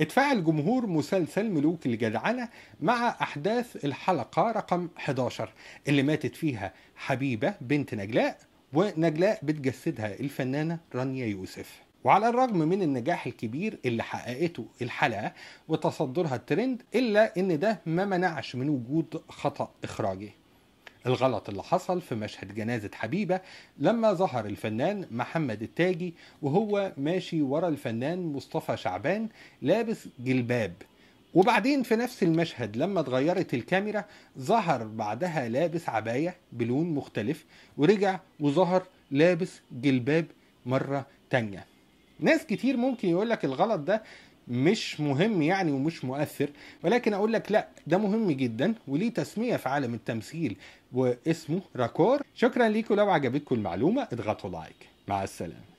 اتفاعل جمهور مسلسل ملوك الجدعنة مع أحداث الحلقة رقم 11 اللي ماتت فيها حبيبة بنت نجلاء ونجلاء بتجسدها الفنانة رانيا يوسف وعلى الرغم من النجاح الكبير اللي حققته الحلقة وتصدرها الترند إلا إن ده ما منعش من وجود خطأ إخراجي الغلط اللي حصل في مشهد جنازة حبيبة لما ظهر الفنان محمد التاجي وهو ماشي ورا الفنان مصطفى شعبان لابس جلباب وبعدين في نفس المشهد لما اتغيرت الكاميرا ظهر بعدها لابس عباية بلون مختلف ورجع وظهر لابس جلباب مرة تانية ناس كتير ممكن يقولك الغلط ده مش مهم يعني ومش مؤثر ولكن اقول لك لا ده مهم جدا وليه تسميه في عالم التمثيل واسمه راكور شكرا لكم لو عجبتكم المعلومه اضغطوا لايك مع السلامه